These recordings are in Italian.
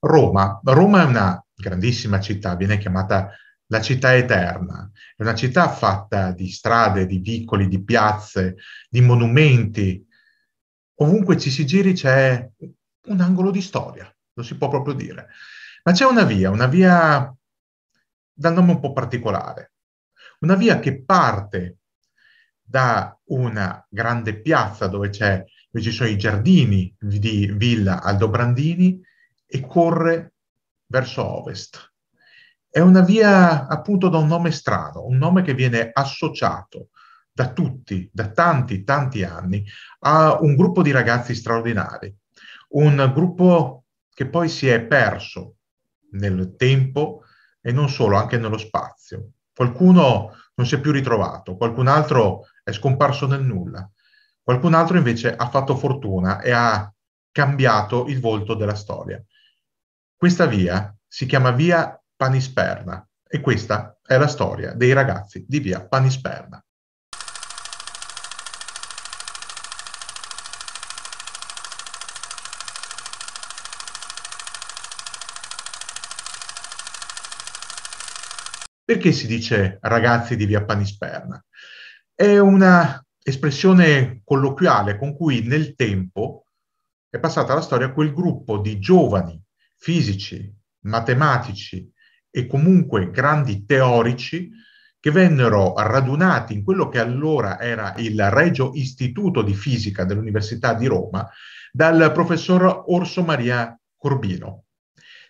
Roma. Roma è una grandissima città, viene chiamata la città eterna. È una città fatta di strade, di vicoli, di piazze, di monumenti. Ovunque ci si giri c'è un angolo di storia, lo si può proprio dire. Ma c'è una via, una via dal nome un po' particolare. Una via che parte da una grande piazza dove, dove ci sono i giardini di Villa Aldobrandini e corre verso ovest. È una via appunto da un nome strano, un nome che viene associato da tutti, da tanti, tanti anni, a un gruppo di ragazzi straordinari, un gruppo che poi si è perso nel tempo e non solo, anche nello spazio. Qualcuno non si è più ritrovato, qualcun altro è scomparso nel nulla, qualcun altro invece ha fatto fortuna e ha cambiato il volto della storia. Questa via si chiama via Panisperna e questa è la storia dei ragazzi di via Panisperna. Perché si dice ragazzi di via Panisperna? È una espressione colloquiale con cui nel tempo è passata la storia quel gruppo di giovani fisici, matematici e comunque grandi teorici che vennero radunati in quello che allora era il Regio Istituto di Fisica dell'Università di Roma dal professor Orso Maria Corbino.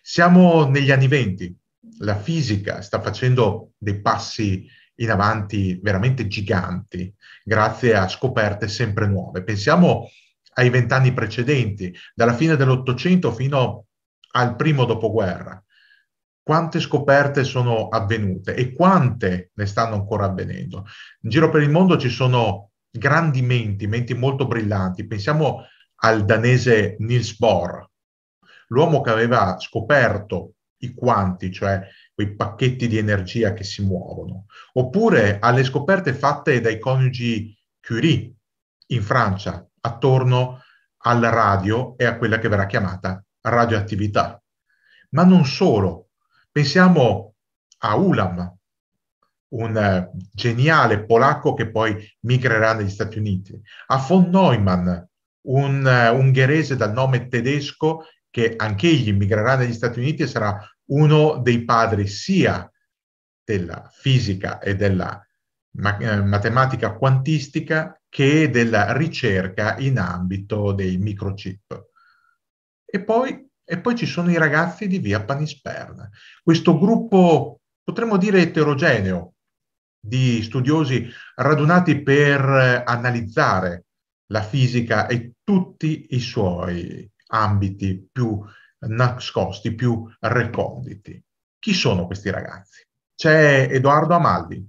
Siamo negli anni venti, la fisica sta facendo dei passi in avanti veramente giganti grazie a scoperte sempre nuove. Pensiamo ai vent'anni precedenti, dalla fine dell'Ottocento fino al primo dopoguerra, quante scoperte sono avvenute e quante ne stanno ancora avvenendo. In giro per il mondo ci sono grandi menti, menti molto brillanti. Pensiamo al danese Niels Bohr, l'uomo che aveva scoperto i quanti, cioè quei pacchetti di energia che si muovono, oppure alle scoperte fatte dai coniugi Curie in Francia attorno alla radio e a quella che verrà chiamata radioattività. Ma non solo, pensiamo a Ulam, un eh, geniale polacco che poi migrerà negli Stati Uniti, a von Neumann, un eh, ungherese dal nome tedesco che anch'egli migrerà negli Stati Uniti e sarà uno dei padri sia della fisica e della eh, matematica quantistica che della ricerca in ambito dei microchip. E poi, e poi ci sono i ragazzi di via Panisperna, questo gruppo, potremmo dire eterogeneo, di studiosi radunati per eh, analizzare la fisica e tutti i suoi ambiti più nascosti, più reconditi. Chi sono questi ragazzi? C'è Edoardo Amaldi,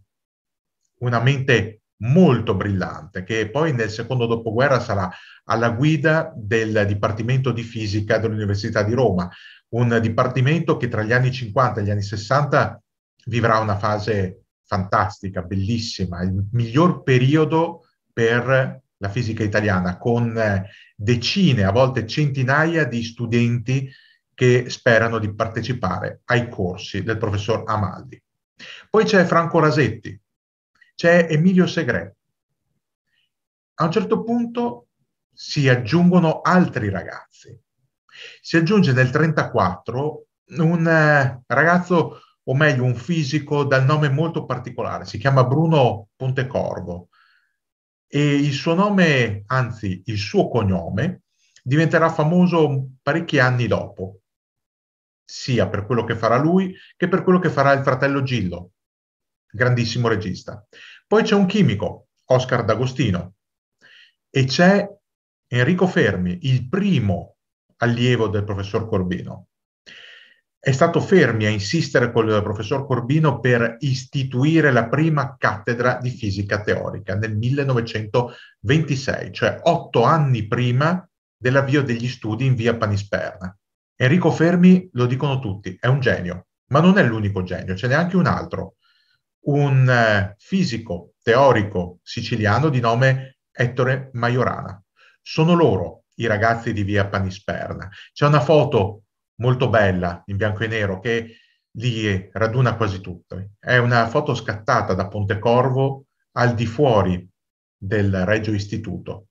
una mente molto brillante, che poi nel secondo dopoguerra sarà alla guida del Dipartimento di Fisica dell'Università di Roma, un dipartimento che tra gli anni 50 e gli anni 60 vivrà una fase fantastica, bellissima, il miglior periodo per la fisica italiana, con decine, a volte centinaia di studenti che sperano di partecipare ai corsi del professor Amaldi. Poi c'è Franco Rasetti, c'è Emilio Segre. A un certo punto si aggiungono altri ragazzi. Si aggiunge nel 1934 un eh, ragazzo, o meglio un fisico dal nome molto particolare, si chiama Bruno Pontecorvo e il suo nome, anzi il suo cognome, diventerà famoso parecchi anni dopo, sia per quello che farà lui che per quello che farà il fratello Gillo, grandissimo regista. Poi c'è un chimico, Oscar D'Agostino, e c'è Enrico Fermi, il primo allievo del professor Corbino. È stato Fermi a insistere con il professor Corbino per istituire la prima cattedra di fisica teorica nel 1926, cioè otto anni prima dell'avvio degli studi in via Panisperna. Enrico Fermi, lo dicono tutti, è un genio, ma non è l'unico genio, ce n'è anche un altro, un eh, fisico teorico siciliano di nome Ettore Majorana. Sono loro i ragazzi di via Panisperna. C'è una foto molto bella in bianco e nero che li raduna quasi tutti. È una foto scattata da Pontecorvo al di fuori del Reggio Istituto.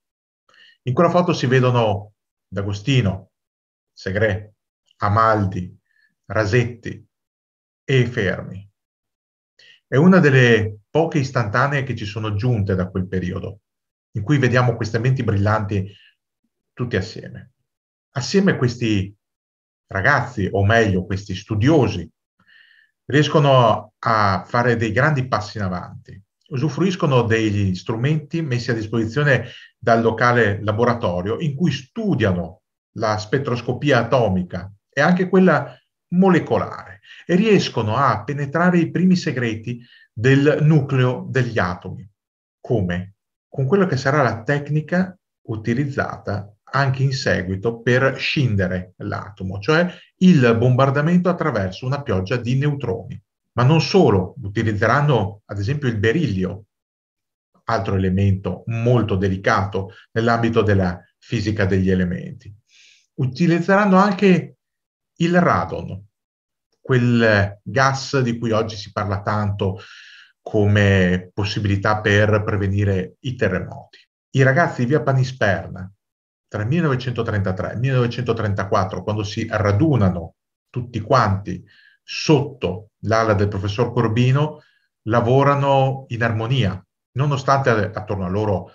In quella foto si vedono D'Agostino, Segre, Amaldi, Rasetti e Fermi. È una delle poche istantanee che ci sono giunte da quel periodo, in cui vediamo queste menti brillanti tutti assieme. Assieme questi ragazzi, o meglio questi studiosi, riescono a fare dei grandi passi in avanti, usufruiscono degli strumenti messi a disposizione dal locale laboratorio in cui studiano la spettroscopia atomica e anche quella molecolare e riescono a penetrare i primi segreti del nucleo degli atomi. Come? Con quella che sarà la tecnica utilizzata anche in seguito per scindere l'atomo, cioè il bombardamento attraverso una pioggia di neutroni. Ma non solo, utilizzeranno ad esempio il berillio, altro elemento molto delicato nell'ambito della fisica degli elementi. Utilizzeranno anche il radon, quel gas di cui oggi si parla tanto come possibilità per prevenire i terremoti. I ragazzi di via Panisperna, tra 1933 e 1934, quando si radunano tutti quanti sotto l'ala del professor Corbino, lavorano in armonia, nonostante attorno a loro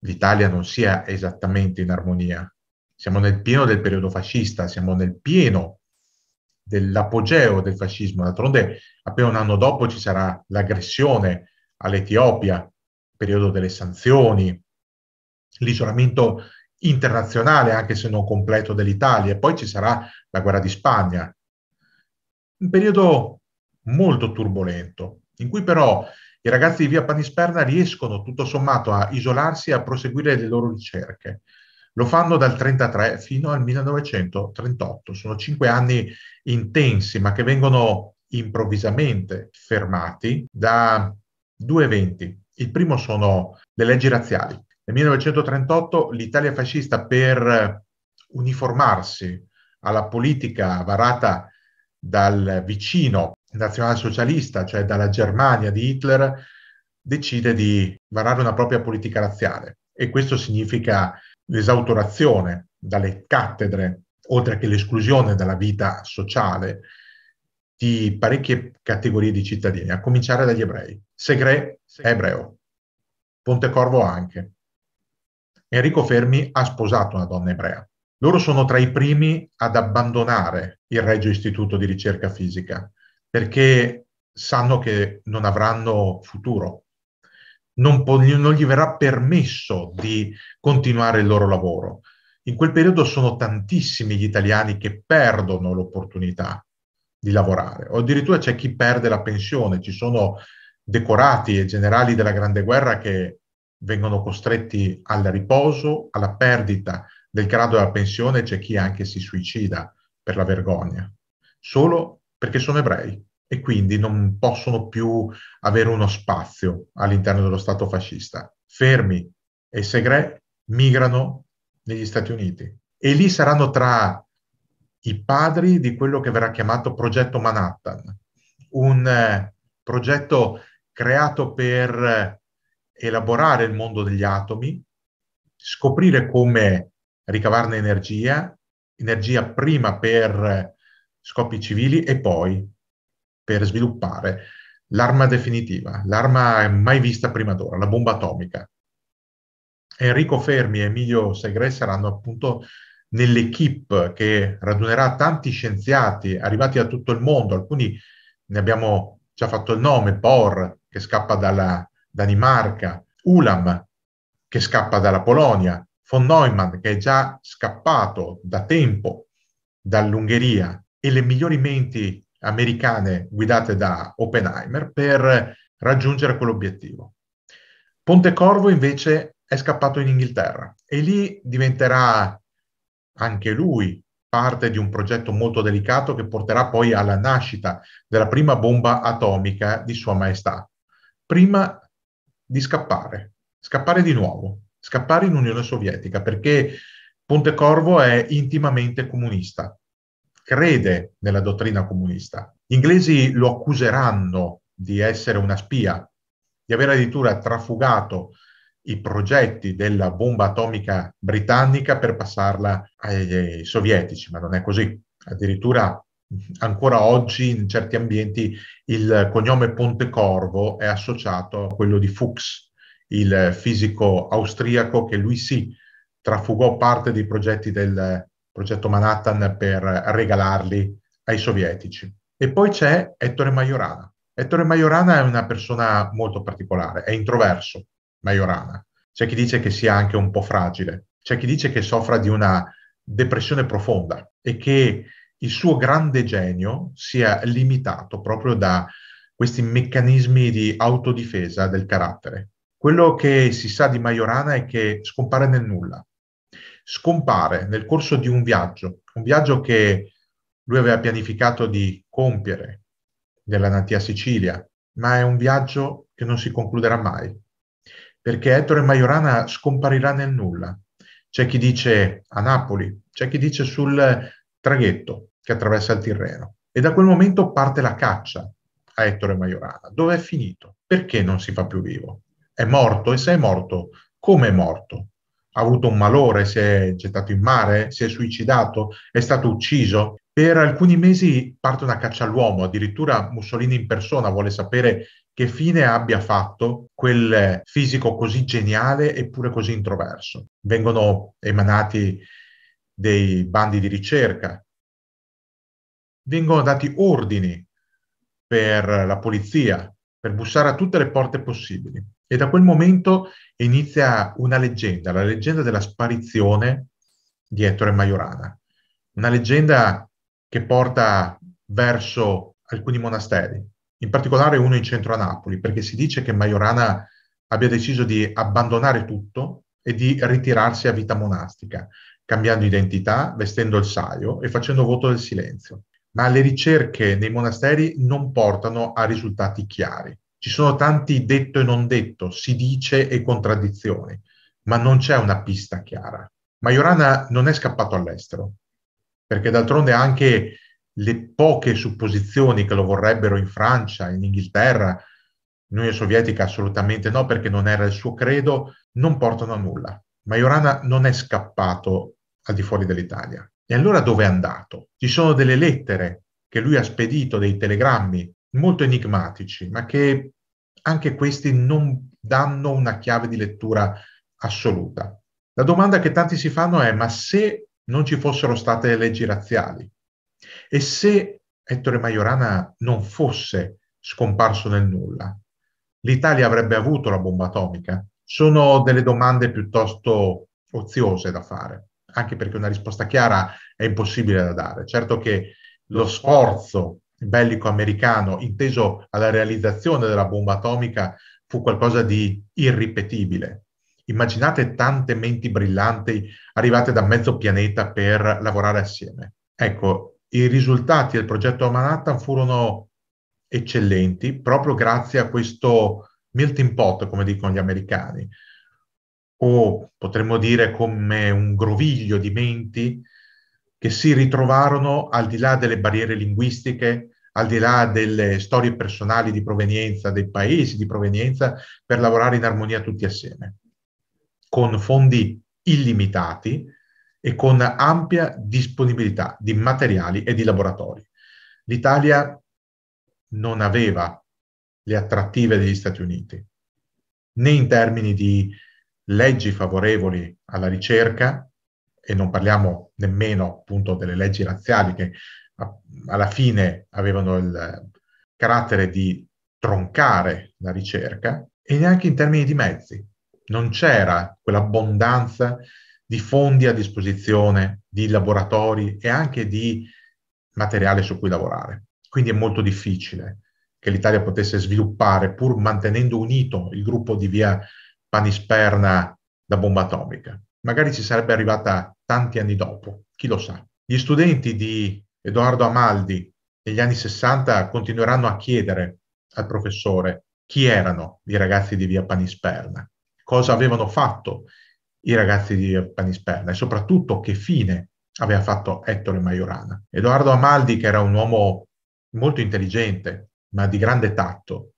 l'Italia non sia esattamente in armonia. Siamo nel pieno del periodo fascista, siamo nel pieno dell'apogeo del fascismo. D'altronde, appena un anno dopo ci sarà l'aggressione all'Etiopia, periodo delle sanzioni, l'isolamento internazionale, anche se non completo, dell'Italia, e poi ci sarà la guerra di Spagna. Un periodo molto turbolento, in cui però i ragazzi di via Panisperna riescono tutto sommato a isolarsi e a proseguire le loro ricerche. Lo fanno dal 1933 fino al 1938. Sono cinque anni intensi, ma che vengono improvvisamente fermati da due eventi. Il primo sono le leggi razziali. Nel 1938 l'Italia fascista per uniformarsi alla politica varata dal vicino nazionalsocialista, cioè dalla Germania di Hitler, decide di varare una propria politica razziale e questo significa l'esautorazione dalle cattedre, oltre che l'esclusione dalla vita sociale di parecchie categorie di cittadini, a cominciare dagli ebrei. Segre è ebreo, Pontecorvo anche. Enrico Fermi ha sposato una donna ebrea. Loro sono tra i primi ad abbandonare il Regio Istituto di Ricerca Fisica perché sanno che non avranno futuro non, po- non gli verrà permesso di continuare il loro lavoro. In quel periodo sono tantissimi gli italiani che perdono l'opportunità di lavorare, o addirittura c'è chi perde la pensione, ci sono decorati e generali della Grande Guerra che vengono costretti al riposo, alla perdita del grado della pensione, c'è chi anche si suicida per la vergogna, solo perché sono ebrei e quindi non possono più avere uno spazio all'interno dello Stato fascista. Fermi e Segre migrano negli Stati Uniti e lì saranno tra i padri di quello che verrà chiamato progetto Manhattan, un eh, progetto creato per eh, elaborare il mondo degli atomi, scoprire come ricavarne energia, energia prima per eh, scopi civili e poi per sviluppare l'arma definitiva, l'arma mai vista prima d'ora, la bomba atomica. Enrico Fermi e Emilio Segre saranno appunto nell'equipe che radunerà tanti scienziati arrivati da tutto il mondo, alcuni ne abbiamo già fatto il nome, Por che scappa dalla Danimarca, Ulam che scappa dalla Polonia, von Neumann che è già scappato da tempo dall'Ungheria e le migliori menti americane guidate da Oppenheimer per raggiungere quell'obiettivo. Ponte Corvo invece è scappato in Inghilterra e lì diventerà anche lui parte di un progetto molto delicato che porterà poi alla nascita della prima bomba atomica di Sua Maestà, prima di scappare, scappare di nuovo, scappare in Unione Sovietica, perché Ponte Corvo è intimamente comunista crede nella dottrina comunista. Gli inglesi lo accuseranno di essere una spia, di aver addirittura trafugato i progetti della bomba atomica britannica per passarla ai, ai sovietici, ma non è così. Addirittura ancora oggi in certi ambienti il cognome Pontecorvo è associato a quello di Fuchs, il fisico austriaco che lui sì trafugò parte dei progetti del progetto Manhattan per regalarli ai sovietici. E poi c'è Ettore Majorana. Ettore Majorana è una persona molto particolare, è introverso, Majorana. C'è chi dice che sia anche un po' fragile, c'è chi dice che soffra di una depressione profonda e che il suo grande genio sia limitato proprio da questi meccanismi di autodifesa del carattere. Quello che si sa di Majorana è che scompare nel nulla, scompare nel corso di un viaggio, un viaggio che lui aveva pianificato di compiere nella natia Sicilia, ma è un viaggio che non si concluderà mai, perché Ettore Majorana scomparirà nel nulla. C'è chi dice a Napoli, c'è chi dice sul traghetto che attraversa il Tirreno. E da quel momento parte la caccia a Ettore Majorana. Dove è finito? Perché non si fa più vivo? È morto e se è morto, come è morto? ha avuto un malore, si è gettato in mare, si è suicidato, è stato ucciso. Per alcuni mesi parte una caccia all'uomo, addirittura Mussolini in persona vuole sapere che fine abbia fatto quel fisico così geniale eppure così introverso. Vengono emanati dei bandi di ricerca, vengono dati ordini per la polizia per bussare a tutte le porte possibili. E da quel momento inizia una leggenda, la leggenda della sparizione di Ettore Majorana, una leggenda che porta verso alcuni monasteri, in particolare uno in centro a Napoli, perché si dice che Majorana abbia deciso di abbandonare tutto e di ritirarsi a vita monastica, cambiando identità, vestendo il saio e facendo voto del silenzio ma le ricerche nei monasteri non portano a risultati chiari. Ci sono tanti detto e non detto, si dice e contraddizioni, ma non c'è una pista chiara. Majorana non è scappato all'estero, perché d'altronde anche le poche supposizioni che lo vorrebbero in Francia, in Inghilterra, in Unione Sovietica assolutamente no, perché non era il suo credo, non portano a nulla. Majorana non è scappato al di fuori dell'Italia. E allora dove è andato? Ci sono delle lettere che lui ha spedito, dei telegrammi molto enigmatici, ma che anche questi non danno una chiave di lettura assoluta. La domanda che tanti si fanno è ma se non ci fossero state le leggi razziali e se Ettore Majorana non fosse scomparso nel nulla, l'Italia avrebbe avuto la bomba atomica? Sono delle domande piuttosto oziose da fare anche perché una risposta chiara è impossibile da dare. Certo che lo sforzo bellico americano inteso alla realizzazione della bomba atomica fu qualcosa di irripetibile. Immaginate tante menti brillanti arrivate da mezzo pianeta per lavorare assieme. Ecco, i risultati del progetto Manhattan furono eccellenti proprio grazie a questo melting pot, come dicono gli americani, o potremmo dire come un groviglio di menti che si ritrovarono al di là delle barriere linguistiche, al di là delle storie personali di provenienza, dei paesi di provenienza, per lavorare in armonia tutti assieme, con fondi illimitati e con ampia disponibilità di materiali e di laboratori. L'Italia non aveva le attrattive degli Stati Uniti, né in termini di leggi favorevoli alla ricerca, e non parliamo nemmeno appunto delle leggi razziali che a, alla fine avevano il carattere di troncare la ricerca, e neanche in termini di mezzi. Non c'era quell'abbondanza di fondi a disposizione, di laboratori e anche di materiale su cui lavorare. Quindi è molto difficile che l'Italia potesse sviluppare, pur mantenendo unito il gruppo di via panisperna da bomba atomica. Magari ci sarebbe arrivata tanti anni dopo, chi lo sa. Gli studenti di Edoardo Amaldi negli anni 60 continueranno a chiedere al professore chi erano i ragazzi di via Panisperna, cosa avevano fatto i ragazzi di via Panisperna e soprattutto che fine aveva fatto Ettore Majorana. Edoardo Amaldi, che era un uomo molto intelligente, ma di grande tatto,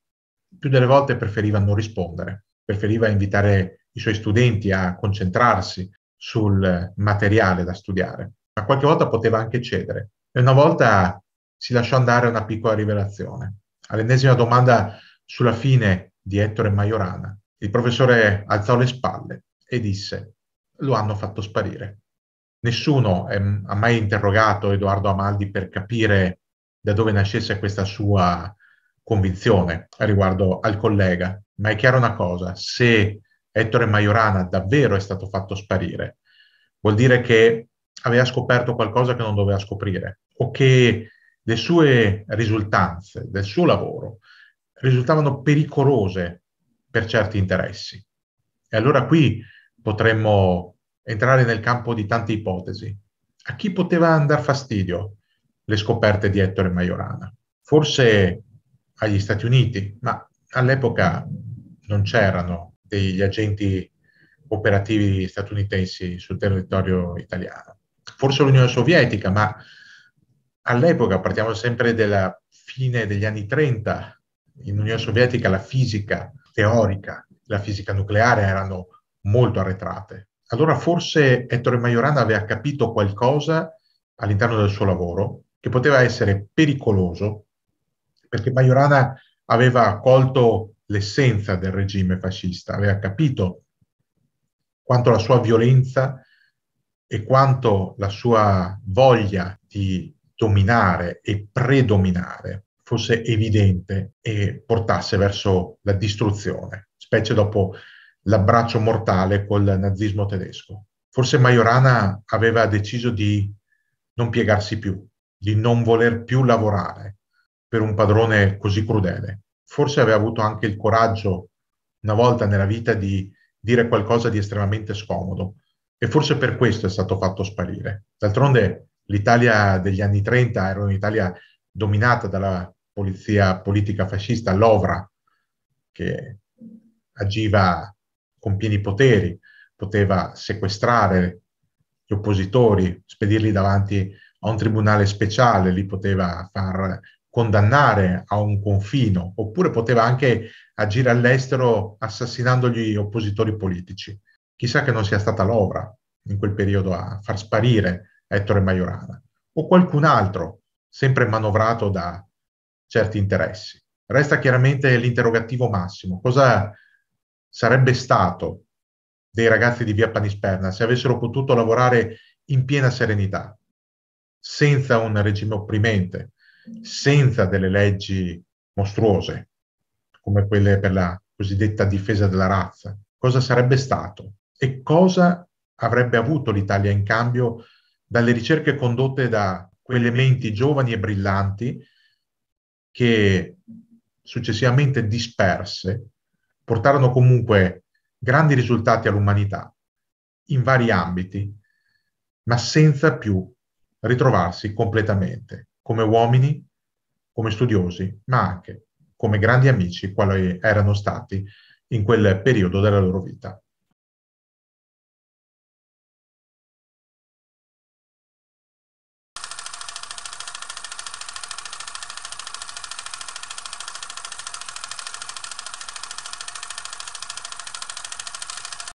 più delle volte preferiva non rispondere preferiva invitare i suoi studenti a concentrarsi sul materiale da studiare, ma qualche volta poteva anche cedere. E una volta si lasciò andare una piccola rivelazione. All'ennesima domanda sulla fine di Ettore Majorana, il professore alzò le spalle e disse lo hanno fatto sparire. Nessuno è, ehm, ha mai interrogato Edoardo Amaldi per capire da dove nascesse questa sua convinzione riguardo al collega ma è chiara una cosa, se Ettore Majorana davvero è stato fatto sparire, vuol dire che aveva scoperto qualcosa che non doveva scoprire o che le sue risultanze del suo lavoro risultavano pericolose per certi interessi. E allora qui potremmo entrare nel campo di tante ipotesi. A chi poteva dar fastidio le scoperte di Ettore Majorana? Forse agli Stati Uniti, ma all'epoca non c'erano degli agenti operativi statunitensi sul territorio italiano. Forse l'Unione Sovietica, ma all'epoca, partiamo sempre dalla fine degli anni 30, in Unione Sovietica la fisica teorica, la fisica nucleare erano molto arretrate. Allora forse Ettore Majorana aveva capito qualcosa all'interno del suo lavoro che poteva essere pericoloso, perché Majorana aveva colto l'essenza del regime fascista, aveva capito quanto la sua violenza e quanto la sua voglia di dominare e predominare fosse evidente e portasse verso la distruzione, specie dopo l'abbraccio mortale col nazismo tedesco. Forse Majorana aveva deciso di non piegarsi più, di non voler più lavorare per un padrone così crudele forse aveva avuto anche il coraggio una volta nella vita di dire qualcosa di estremamente scomodo e forse per questo è stato fatto sparire. D'altronde l'Italia degli anni 30 era un'Italia dominata dalla polizia politica fascista, l'Ovra, che agiva con pieni poteri, poteva sequestrare gli oppositori, spedirli davanti a un tribunale speciale, li poteva far condannare a un confino, oppure poteva anche agire all'estero assassinando gli oppositori politici. Chissà che non sia stata Lovra in quel periodo a far sparire Ettore Majorana, o qualcun altro, sempre manovrato da certi interessi. Resta chiaramente l'interrogativo massimo. Cosa sarebbe stato dei ragazzi di Via Panisperna se avessero potuto lavorare in piena serenità, senza un regime opprimente, senza delle leggi mostruose, come quelle per la cosiddetta difesa della razza, cosa sarebbe stato e cosa avrebbe avuto l'Italia in cambio dalle ricerche condotte da quelle menti giovani e brillanti che successivamente disperse portarono comunque grandi risultati all'umanità in vari ambiti, ma senza più ritrovarsi completamente come uomini, come studiosi, ma anche come grandi amici quali erano stati in quel periodo della loro vita.